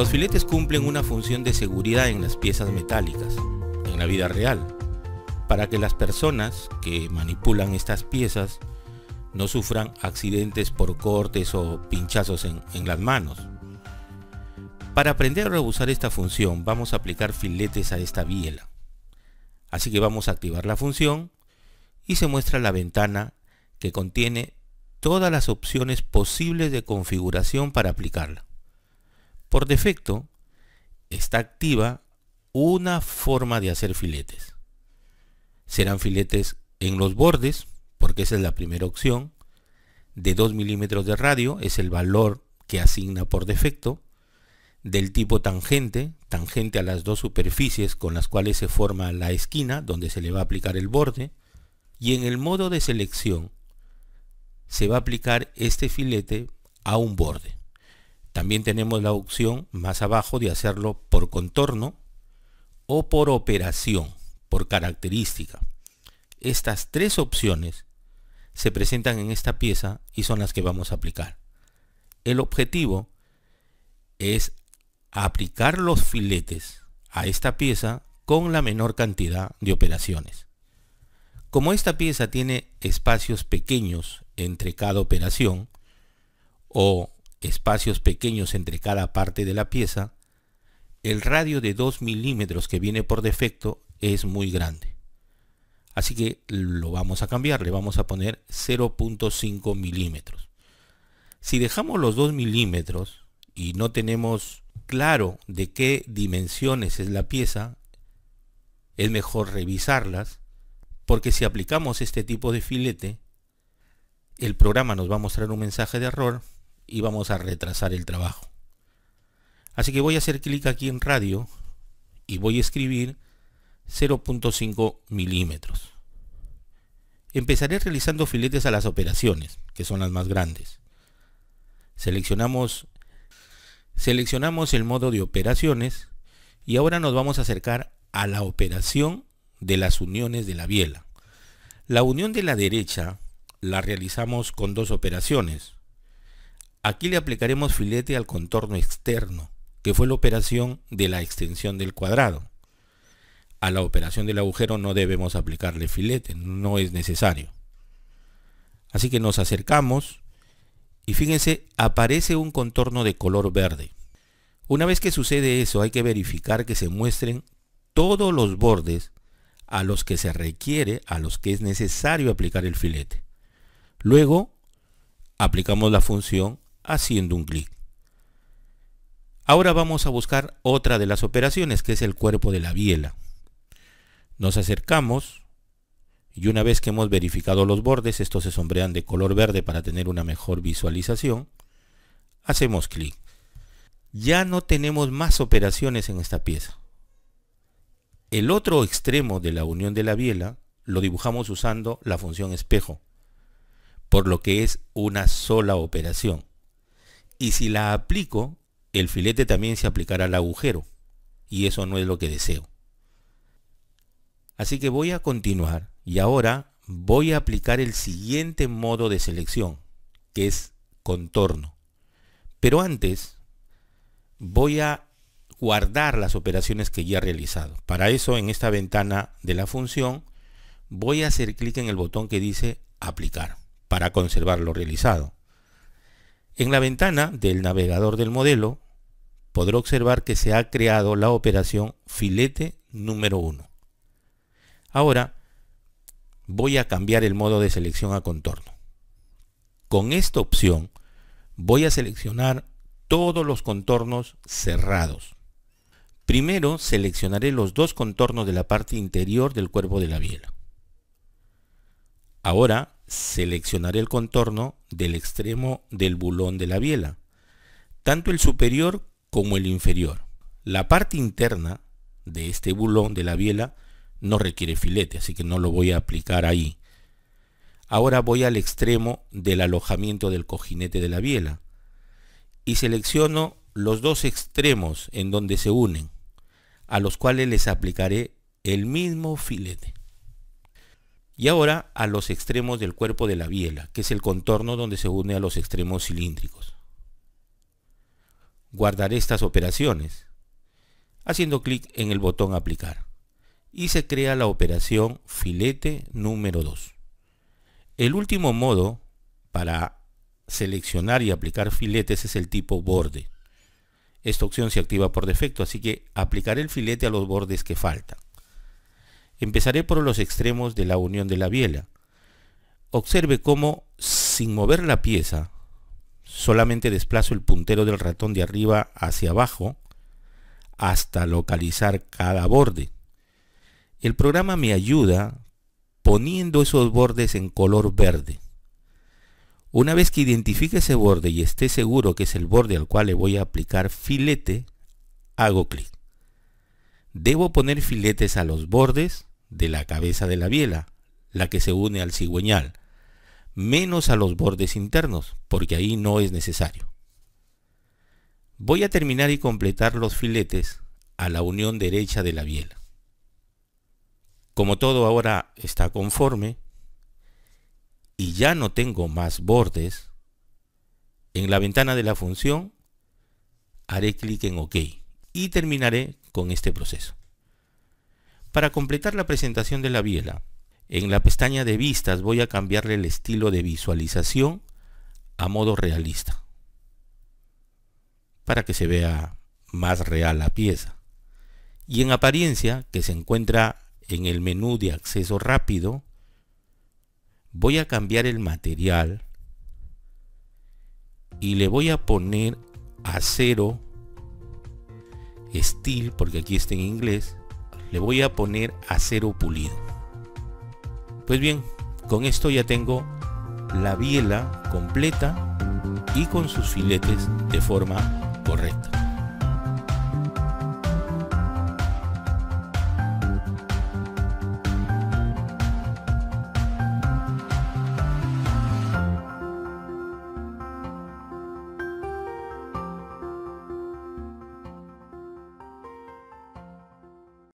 Los filetes cumplen una función de seguridad en las piezas metálicas, en la vida real, para que las personas que manipulan estas piezas no sufran accidentes por cortes o pinchazos en, las manos. Para aprender a rehusar esta función vamos a aplicar filetes a esta biela. Así que vamos a activar la función y se muestra la ventana que contiene todas las opciones posibles de configuración para aplicarla. Por defecto, está activa una forma de hacer filetes. Serán filetes en los bordes, porque esa es la primera opción, de 2 milímetros de radio, es el valor que asigna por defecto, del tipo tangente, tangente a las dos superficies con las cuales se forma la esquina donde se le va a aplicar el borde, y en el modo de selección se va a aplicar este filete a un borde. También tenemos la opción más abajo de hacerlo por contorno o por operación, por característica. Estas tres opciones se presentan en esta pieza y son las que vamos a aplicar. El objetivo es aplicar los filetes a esta pieza con la menor cantidad de operaciones. Como esta pieza tiene espacios pequeños entre cada operación o espacios pequeños entre cada parte de la pieza, el radio de 2 milímetros que viene por defecto es muy grande. Así que lo vamos a cambiar, le vamos a poner 0.5 milímetros. Si dejamos los 2 milímetros y no tenemos claro de qué dimensiones es la pieza, es mejor revisarlas, porque si aplicamos este tipo de filete, el programa nos va a mostrar un mensaje de error y vamos a retrasar el trabajo. Así que voy a hacer clic aquí en radio y voy a escribir 0.5 milímetros. Empezaré realizando filetes a las operaciones, que son las más grandes. Seleccionamos, seleccionamos el modo de operaciones y ahora nos vamos a acercar a la operación de las uniones de la biela. La unión de la derecha la realizamos con dos operaciones, Aquí le aplicaremos filete al contorno externo, que fue la operación de la extensión del cuadrado. A la operación del agujero no debemos aplicarle filete, no es necesario. Así que nos acercamos y fíjense, aparece un contorno de color verde. Una vez que sucede eso, hay que verificar que se muestren todos los bordes a los que se requiere, a los que es necesario aplicar el filete. Luego, aplicamos la función haciendo un clic. Ahora vamos a buscar otra de las operaciones que es el cuerpo de la biela. Nos acercamos y una vez que hemos verificado los bordes, estos se sombrean de color verde para tener una mejor visualización, hacemos clic. Ya no tenemos más operaciones en esta pieza. El otro extremo de la unión de la biela lo dibujamos usando la función espejo, por lo que es una sola operación. Y si la aplico, el filete también se aplicará al agujero. Y eso no es lo que deseo. Así que voy a continuar y ahora voy a aplicar el siguiente modo de selección, que es contorno. Pero antes voy a guardar las operaciones que ya he realizado. Para eso en esta ventana de la función voy a hacer clic en el botón que dice aplicar para conservar lo realizado. En la ventana del navegador del modelo podré observar que se ha creado la operación filete número 1. Ahora voy a cambiar el modo de selección a contorno. Con esta opción voy a seleccionar todos los contornos cerrados. Primero seleccionaré los dos contornos de la parte interior del cuerpo de la biela. Ahora seleccionaré el contorno del extremo del bulón de la biela, tanto el superior como el inferior. La parte interna de este bulón de la biela no requiere filete, así que no lo voy a aplicar ahí. Ahora voy al extremo del alojamiento del cojinete de la biela y selecciono los dos extremos en donde se unen, a los cuales les aplicaré el mismo filete. Y ahora a los extremos del cuerpo de la biela, que es el contorno donde se une a los extremos cilíndricos. Guardaré estas operaciones haciendo clic en el botón aplicar y se crea la operación filete número 2. El último modo para seleccionar y aplicar filetes es el tipo borde. Esta opción se activa por defecto, así que aplicaré el filete a los bordes que faltan. Empezaré por los extremos de la unión de la biela. Observe cómo, sin mover la pieza, solamente desplazo el puntero del ratón de arriba hacia abajo hasta localizar cada borde. El programa me ayuda poniendo esos bordes en color verde. Una vez que identifique ese borde y esté seguro que es el borde al cual le voy a aplicar filete, hago clic. Debo poner filetes a los bordes de la cabeza de la biela, la que se une al cigüeñal, menos a los bordes internos, porque ahí no es necesario. Voy a terminar y completar los filetes a la unión derecha de la biela. Como todo ahora está conforme y ya no tengo más bordes, en la ventana de la función haré clic en OK y terminaré con este proceso. Para completar la presentación de la biela, en la pestaña de vistas voy a cambiarle el estilo de visualización a modo realista para que se vea más real la pieza. Y en apariencia, que se encuentra en el menú de acceso rápido, voy a cambiar el material y le voy a poner acero steel, porque aquí está en inglés, le voy a poner acero pulido. Pues bien, con esto ya tengo la biela completa y con sus filetes de forma correcta.